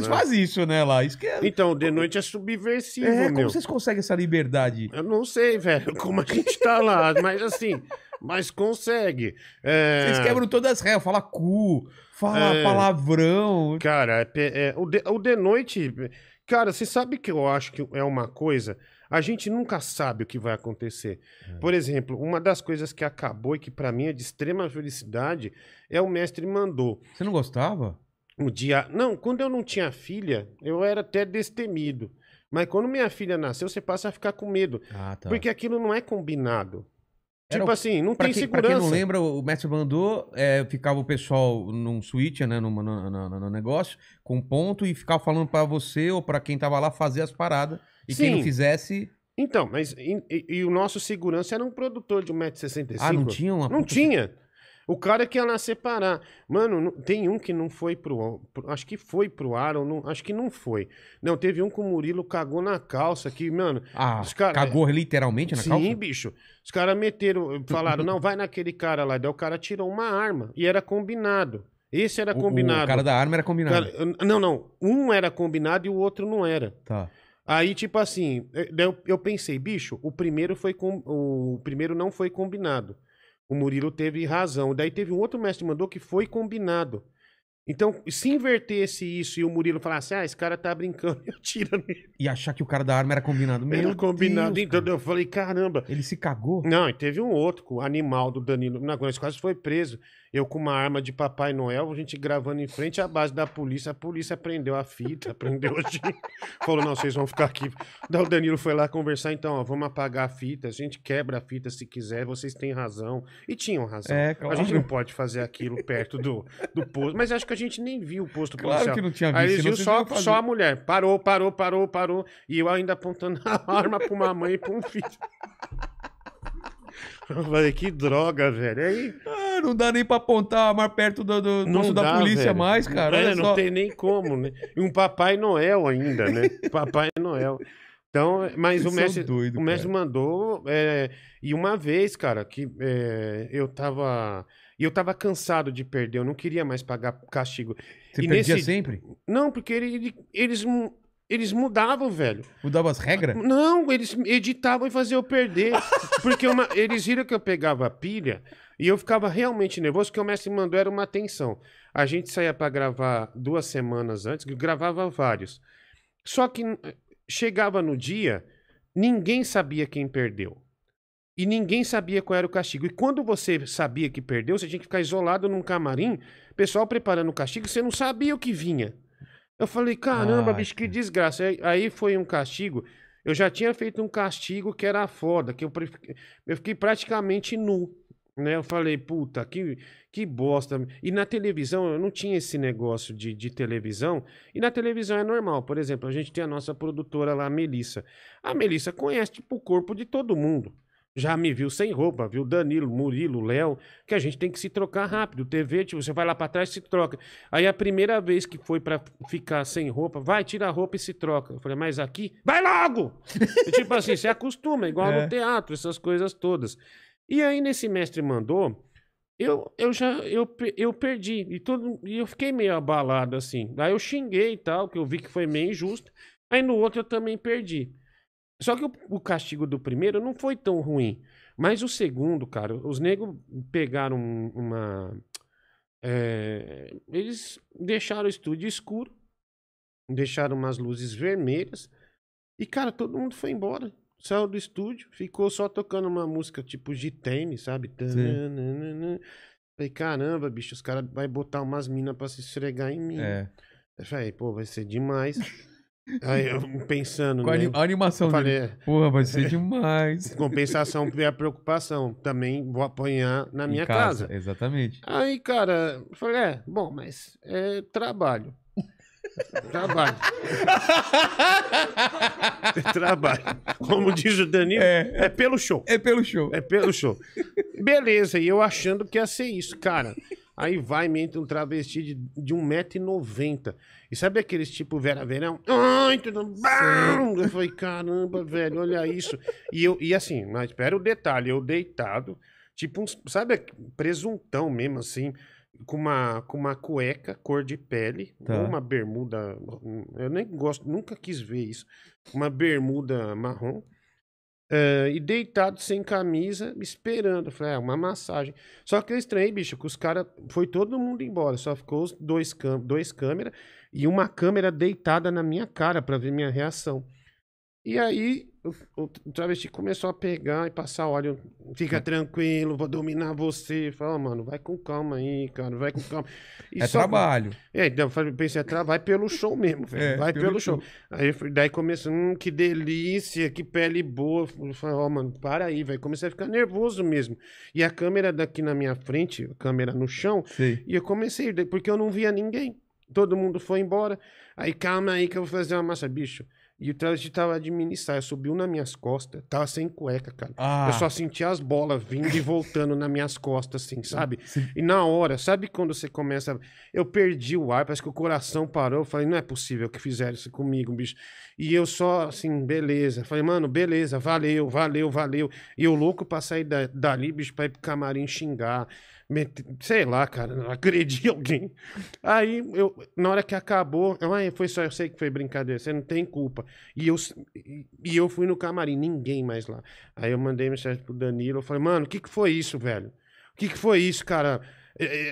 faz né? fazem isso, né, lá? Isso é... Então, de noite é subversivo, é, meu. Como vocês conseguem essa liberdade? Eu não sei, velho, como a gente tá lá, mas assim, mas consegue. É... Vocês quebram todas as regras, fala cu, fala é... palavrão. Cara, é é, o, de, o de noite... Cara, você sabe que eu acho que é uma coisa... A gente nunca sabe o que vai acontecer. É. Por exemplo, uma das coisas que acabou e que para mim é de extrema felicidade é o mestre mandou. Você não gostava? o dia. Não, quando eu não tinha filha, eu era até destemido. Mas quando minha filha nasceu, você passa a ficar com medo. Ah, tá. Porque aquilo não é combinado. tipo assim, não pra tem segurança. Pra quem não lembra, o mestre mandou, é, ficava o pessoal num suíte, né, no, no, no, no, negócio, com ponto, e ficava falando para você ou para quem tava lá fazer as paradas. E Sim. quem não fizesse... Então, mas e, e, e o nosso segurança era um produtor de 1,65m. Ah, não tinha uma... Não tinha. O cara quer lá separar. Mano, tem um que não foi pro. Acho que foi pro ar, ou não, acho que não foi. Não, teve um que o Murilo cagou na calça que, mano. Ah, os cara, cagou literalmente na sim, calça? Sim, bicho. Os caras meteram, falaram, não, vai naquele cara lá. Daí o cara tirou uma arma e era combinado. Esse era combinado. O, o cara da arma era combinado. Cara, não, não. Um era combinado e o outro não era. Tá. Aí, tipo assim, eh, eu, eu pensei, bicho, o primeiro foi com, o primeiro não foi combinado. O Murilo teve razão. Daí teve um outro mestre que mandou que foi combinado. Então, se invertesse isso e o Murilo falasse, assim, ah, esse cara tá brincando, eu tiro nele. E achar que o cara da arma era combinado mesmo. Era combinado, Deus, então cara. eu falei, caramba. Ele se cagou? Não, e teve um outro, o animal do Danilo Nagones, quase foi preso. Eu com uma arma de Papai Noel, a gente gravando em frente à base da polícia. A polícia prendeu a fita, prendeu a gente. Falou, não, vocês vão ficar aqui. Daí o Danilo foi lá conversar, então, ó, vamos apagar a fita. A gente quebra a fita se quiser, vocês têm razão. E tinham razão. É, claro. A gente não pode fazer aquilo perto do, do posto. Mas acho que a gente nem viu o posto claro policial. Claro que não tinha visto. Aí eles viu só, só a mulher. Parou, parou, parou, parou. E eu ainda apontando a arma pra uma mãe e pra um filho. Eu falei, que droga, velho. Aí não dá nem pra apontar mais perto do, do não dá, da polícia velho. mais, cara. É, não só. tem nem como, né? E um Papai Noel ainda, né? Papai Noel. Então, mas o mestre, doido, o mestre mandou. É, e uma vez, cara, que é, eu tava. eu tava cansado de perder, eu não queria mais pagar castigo. Você e perdia nesse... sempre? Não, porque ele, eles eles mudavam, velho. Mudavam as regras? Não, eles editavam e faziam eu perder. porque uma, eles viram que eu pegava pilha, e eu ficava realmente nervoso porque o mestre mandou era uma atenção. A gente saía para gravar duas semanas antes, gravava vários. Só que chegava no dia, ninguém sabia quem perdeu. E ninguém sabia qual era o castigo. E quando você sabia que perdeu, você tinha que ficar isolado num camarim, pessoal preparando o castigo, você não sabia o que vinha. Eu falei, caramba, ah, bicho, que desgraça. Aí, aí foi um castigo. Eu já tinha feito um castigo que era foda, que eu, eu fiquei praticamente nu. Né? Eu falei, puta, que, que bosta. E na televisão, eu não tinha esse negócio de, de televisão. E na televisão é normal. Por exemplo, a gente tem a nossa produtora lá, a Melissa. A Melissa conhece, tipo, o corpo de todo mundo. Já me viu sem roupa, viu Danilo, Murilo, Léo, que a gente tem que se trocar rápido. TV, tipo, você vai lá pra trás e se troca. Aí a primeira vez que foi para ficar sem roupa, vai, tira a roupa e se troca. Eu falei, mas aqui, vai logo! tipo assim, você acostuma, igual é. no teatro, essas coisas todas. E aí nesse mestre mandou, eu, eu já eu, eu perdi e todo e eu fiquei meio abalado assim. Aí eu xinguei e tal, que eu vi que foi meio injusto. Aí no outro eu também perdi. Só que o, o castigo do primeiro não foi tão ruim, mas o segundo, cara, os negros pegaram uma é, eles deixaram o estúdio escuro, deixaram umas luzes vermelhas e cara, todo mundo foi embora saiu do estúdio, ficou só tocando uma música tipo G-Tame, sabe? Falei, caramba, bicho, os caras vão botar umas minas pra se esfregar em mim. É. Eu falei, pô, vai ser demais. Aí eu pensando. Com a né? animação eu falei, dele. É. Porra, vai ser demais. Compensação veio a preocupação. Também vou apanhar na minha casa, casa. Exatamente. Aí, cara, eu falei, é, bom, mas é trabalho. Trabalho. É trabalho. Como diz o Danilo, é, é, pelo show. É pelo show. É pelo show. Beleza, e eu achando que ia ser isso, cara. Aí vai, me entra um travesti de, de 1,90m. E sabe aqueles tipo Vera Verão? Ai, tudo Eu falei, caramba, velho, olha isso. E, eu, e assim, mas espera o detalhe, eu deitado, tipo, um, sabe, presuntão mesmo assim com uma, com uma cueca cor de pele, tá. ou uma bermuda. Eu nem gosto, nunca quis ver isso. Uma bermuda marrom. Uh, e deitado sem camisa, esperando. falei, é, ah, uma massagem. Só que eu estranhei, bicho, que os caras. Foi todo mundo embora, só ficou os dois, dois câmeras e uma câmera deitada na minha cara para ver minha reação. E aí o, o travesti começou a pegar e passar óleo. Fica é. tranquilo, vou dominar você. Fala, ah, mano, vai com calma aí, cara, vai com calma. E é só, trabalho. É, então eu pensei, é vai pelo show mesmo, é, vai pelo, pelo show. show. Aí daí começou, hum, que delícia, que pele boa. falei, ó, oh, mano, para aí, vai. Comecei a ficar nervoso mesmo. E a câmera daqui na minha frente, a câmera no chão, Sim. e eu comecei, porque eu não via ninguém. Todo mundo foi embora. Aí, calma aí que eu vou fazer uma massa, bicho. E o traje tava de subiu nas minhas costas, tava sem cueca, cara. Ah. Eu só sentia as bolas vindo e voltando nas minhas costas, assim, sabe? Sim. E na hora, sabe quando você começa. Eu perdi o ar, parece que o coração parou. Eu falei, não é possível que fizeram isso comigo, bicho. E eu só, assim, beleza. Falei, mano, beleza, valeu, valeu, valeu. E eu louco pra sair da, dali, bicho, pra ir pro camarim xingar sei lá, cara, agredi alguém. Aí, eu, na hora que acabou, eu, ah, foi só, eu sei que foi brincadeira, você não tem culpa. E eu, e eu fui no camarim, ninguém mais lá. Aí eu mandei mensagem pro Danilo, eu falei, mano, o que que foi isso, velho? O que que foi isso, cara?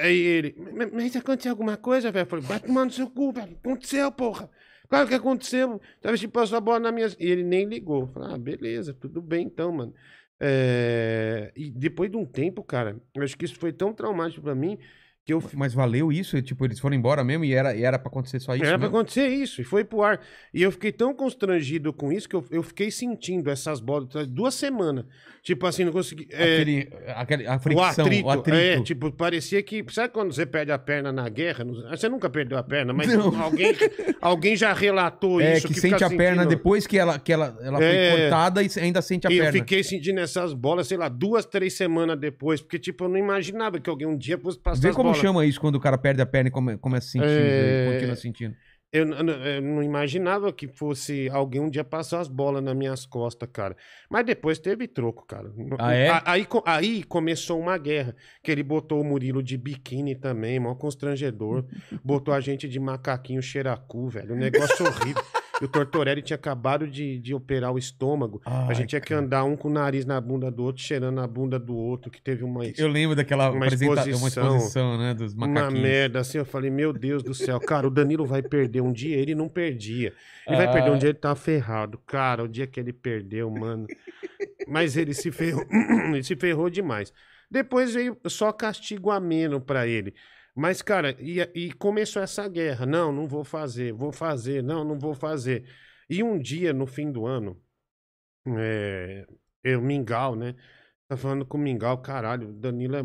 Aí ele, mas aconteceu alguma coisa, velho? Eu falei, vai tomar no seu cu, velho, aconteceu, porra. Claro que aconteceu, talvez te passou a bola na minha... E ele nem ligou. Eu falei, ah, beleza, tudo bem então, mano. É... E depois de um tempo, cara, eu acho que isso foi tão traumático para mim que eu, mas valeu isso? Tipo, eles foram embora mesmo e era, e era pra acontecer só isso? Era pra acontecer isso, e foi pro ar. E eu fiquei tão constrangido com isso que eu, eu fiquei sentindo essas bolas duas semanas. Tipo assim, não consegui. É, aquele, aquele, a fricção, o atrito, o é, atrito. É, tipo, parecia que. Sabe quando você perde a perna na guerra? Ah, você nunca perdeu a perna, mas alguém, alguém já relatou é, isso. Que, que sente a perna sentindo... depois que ela, que ela, ela é, foi cortada e ainda sente a e perna. Eu fiquei sentindo essas bolas, sei lá, duas, três semanas depois, porque, tipo, eu não imaginava que alguém um dia fosse passar. Vê como chama isso quando o cara perde a perna e come, começa a sentir, é... continua sentindo? Eu, eu, não imaginava que fosse alguém um dia passar as bolas nas minhas costas, cara. Mas depois teve troco, cara. Ah, é? aí, aí começou uma guerra. Que ele botou o Murilo de biquíni também, mó constrangedor. botou a gente de macaquinho xeracu, velho. Um negócio horrível e o Tortorelli tinha acabado de, de operar o estômago. Ai, a gente tinha que andar um com o nariz na bunda do outro, cheirando a bunda do outro, que teve uma. Eu lembro daquela uma exposição, uma exposição, né? Dos macaquinhos. Uma merda, assim, eu falei, meu Deus do céu, cara, o Danilo vai perder um dia, ele não perdia. Ele vai perder um ah. dia, ele tá ferrado. Cara, o dia que ele perdeu, mano. Mas ele se ferrou, ele se ferrou demais. Depois veio só castigo ameno para ele. Mas, cara, e, e começou essa guerra. Não, não vou fazer, vou fazer, não, não vou fazer. E um dia, no fim do ano, é, eu, Mingau, né? Tá falando com o Mingau, caralho, o Danilo é,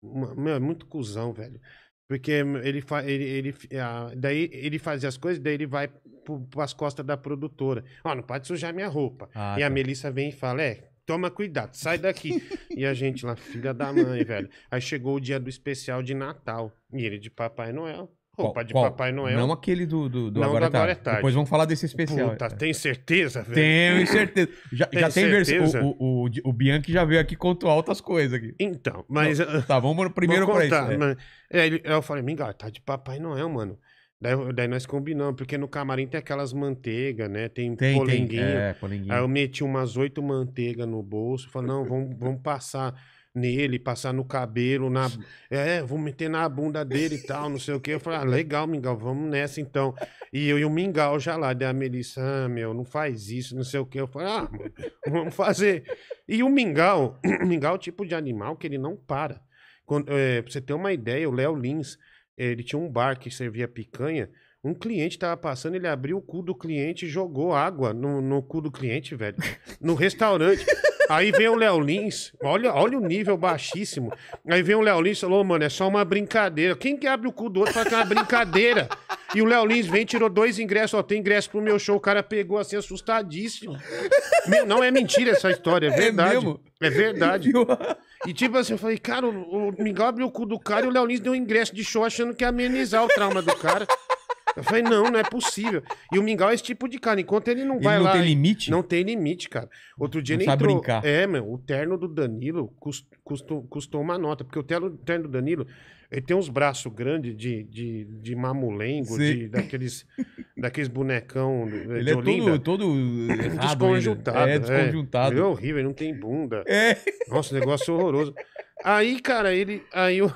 uma, meu, é muito cuzão, velho. Porque ele, fa, ele, ele, a, daí ele fazia as coisas, daí ele vai para as costas da produtora. Ó, oh, não pode sujar minha roupa. Ah, e tá. a Melissa vem e fala: É, toma cuidado, sai daqui. e a gente lá, filha da mãe, velho. Aí chegou o dia do especial de Natal. E ele de Papai Noel. Roupa qual, de qual? Papai Noel. Não aquele do, do, do não, agora, é agora, é tarde. Depois vamos falar desse especial. Puta, é. tem certeza, velho? Tenho certeza. Já tem, já tem O, o, o, o, Bianchi já veio aqui contou altas coisas aqui. Então, mas. tá, vamos primeiro contar, pra isso. Né? Mas, aí é, eu falei, minga, tá de Papai Noel, mano. Daí, daí, nós combinamos, porque no camarim tem aquelas manteigas, né? Tem, tem polenguinho. Tem, é, polenguinho. Aí eu meti umas oito manteigas no bolso, falei, não, vamos, vamos passar nele, passar no cabelo, na. É, vou meter na bunda dele e tal, não sei o que Eu falei, ah, legal, Mingau, vamos nessa então. E eu e o Mingau já lá, daí a Melissa, ah, meu, não faz isso, não sei o que Eu falei, ah, vamos fazer. E o Mingau, o Mingau é o tipo de animal que ele não para. Quando, é, pra você ter uma ideia, o Léo Lins. Ele tinha um bar que servia picanha. Um cliente tava passando, ele abriu o cu do cliente e jogou água no, no cu do cliente, velho. No restaurante. Aí vem o Léo Lins, olha, olha o nível baixíssimo. Aí vem o Léo Lins e falou, mano, é só uma brincadeira. Quem que abre o cu do outro fala que é uma brincadeira? E o Léo Lins vem, tirou dois ingressos, ó, tem ingresso pro meu show. O cara pegou assim, assustadíssimo. Meu, não é mentira essa história, é, é verdade. É mesmo? É verdade. E tipo assim, eu falei, cara, o, Miguel Mingau abriu o cu do cara e o Léo Lins deu um ingresso de show achando que ia amenizar o trauma do cara. Eu falei, não, não é possível. E o mingau é esse tipo de cara. Enquanto ele não ele vai não lá. Não tem limite? Não tem limite, cara. Outro dia não ele entrou. Brincar. É, meu, o terno do Danilo custou, custou uma nota. Porque o terno, do Danilo, ele tem uns braços grandes de, de, de mamulengo, de, daqueles, daqueles bonecão. Ele é todo, todo é desconjuntado. Ainda. É, é, desconjuntado. É, é horrível, ele não tem bunda. É. Nossa, negócio é horroroso. Aí, cara, ele. Aí o,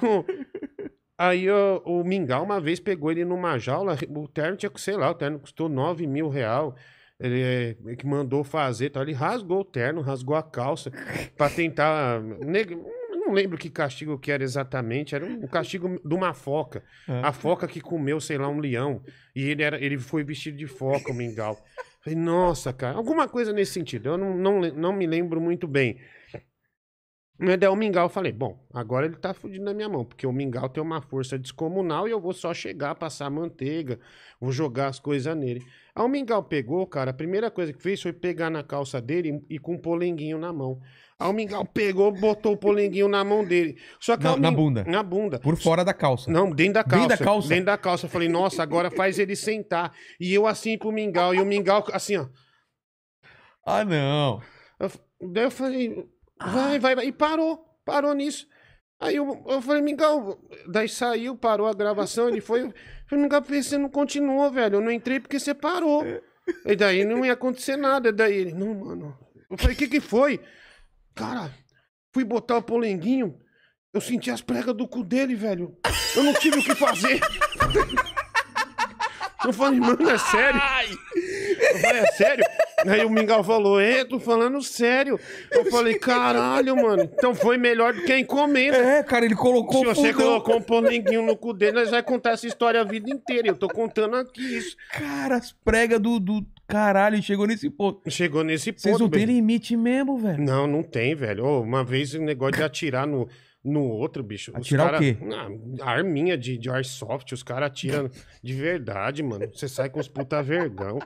Aí o Mingau uma vez pegou ele numa jaula, o terno tinha, que sei lá, o terno custou 9 mil real. Ele é, que mandou fazer, tá? ele rasgou o terno, rasgou a calça para tentar. não lembro que castigo que era exatamente, era um castigo de uma foca. É. A foca que comeu, sei lá, um leão. E ele, era, ele foi vestido de foca, o Mingau. Falei, nossa, cara, alguma coisa nesse sentido. Eu não, não, não me lembro muito bem. Mas é o Mingau, eu falei, bom, agora ele tá fudido na minha mão, porque o Mingau tem uma força descomunal e eu vou só chegar, passar manteiga, vou jogar as coisas nele. Aí o Mingau pegou, cara, a primeira coisa que fez foi pegar na calça dele e, e com um polenguinho na mão. Aí o Mingau pegou, botou o polenguinho na mão dele. Só que na, Ming... na bunda. Na bunda. Por fora da calça. Não, dentro da calça. Dentro da calça. Dentro da calça. Eu falei, nossa, agora faz ele sentar. E eu assim pro Mingau, e o Mingau assim, ó. Ah, não. Eu... Daí eu falei, Vai, ah. vai, vai. E parou, parou nisso. Aí eu, eu falei, Mingau, daí saiu, parou a gravação, ele foi. Eu falei, Mingau, você não continuou, velho? Eu não entrei porque você parou. É. E daí não ia acontecer nada. E daí ele, não, mano. Eu falei, o que que foi? Cara, fui botar o polenguinho, eu senti as pregas do cu dele, velho. Eu não tive o que fazer. Eu falei, mano, é sério? Eu falei, é sério? Aí o Mingau falou, é, tô falando sério. Eu falei, caralho, mano. Então foi melhor do que a encomenda. É, cara, ele colocou Se você colocou um polenguinho no cu dele, nós vai contar essa história a vida inteira. Eu tô contando aqui isso. Cara, as pregas do, do caralho, chegou nesse ponto. Chegou nesse ponto. Vocês não têm limite mesmo, velho. Não, não tem, velho. uma vez o um negócio de atirar no, no outro, bicho. Atirar cara, o quê? Na, ah, arminha de, de airsoft, os caras atiram de verdade, mano. Você sai com os puta vergão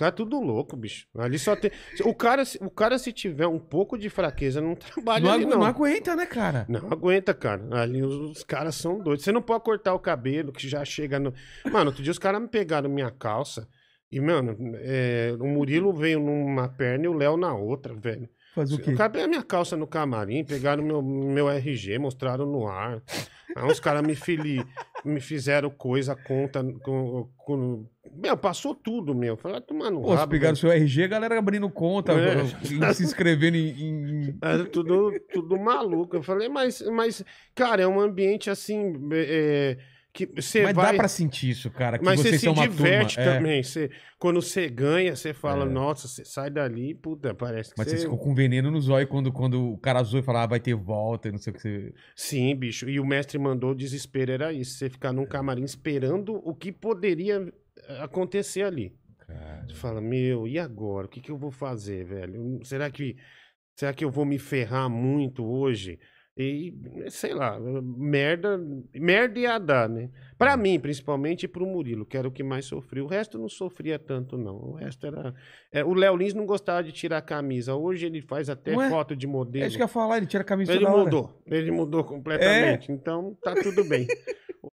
cara é tudo louco, bicho. Ali só tem. O cara, o cara, se tiver um pouco de fraqueza, não trabalha não, ali, não. Não aguenta, né, cara? Não aguenta, cara. Ali os, os, caras são doidos. Você não pode cortar o cabelo, que já chega no. Mano, outro dia os caras me pegaram minha calça. E, mano, é, o Murilo veio numa perna e o Léo na outra, velho. Faz o quê? Acabei a minha calça no camarim, pegaram meu, meu RG, mostraram no ar. Aí uns caras me, fili, me fizeram coisa, conta, com, com meu, passou tudo, meu. Falei, tomar no Pô, rabo. pegaram seu RG, a galera abrindo conta, é. se inscrevendo em... em... É, tudo, tudo maluco. Eu falei, mas, mas, cara, é um ambiente assim... É, é que você mas vai... dá pra sentir isso, cara. Que mas você se diverte turma. É. também. É. Você, quando você ganha, você fala, é. nossa, você sai dali, puta, parece que Mas você ficou com veneno nos olhos quando, quando o cara azul e falava, ah, vai ter volta e não sei o que você. Sim, bicho. E o mestre mandou o desespero, era isso. Você ficar num camarim esperando o que poderia acontecer ali. Você fala, meu, e agora? O que, que eu vou fazer, velho? Será que, será que eu vou me ferrar muito hoje? E, sei lá, merda, merda ia dar, né? Pra hum. mim, principalmente, e pro Murilo, que era o que mais sofreu. O resto não sofria tanto, não. O resto era. É, o Léo Lins não gostava de tirar a camisa. Hoje ele faz até Ué? foto de modelo. É isso que eu ia falar, ele tira a camisa Ele mudou, hora. ele mudou é? completamente. É? Então, tá tudo bem.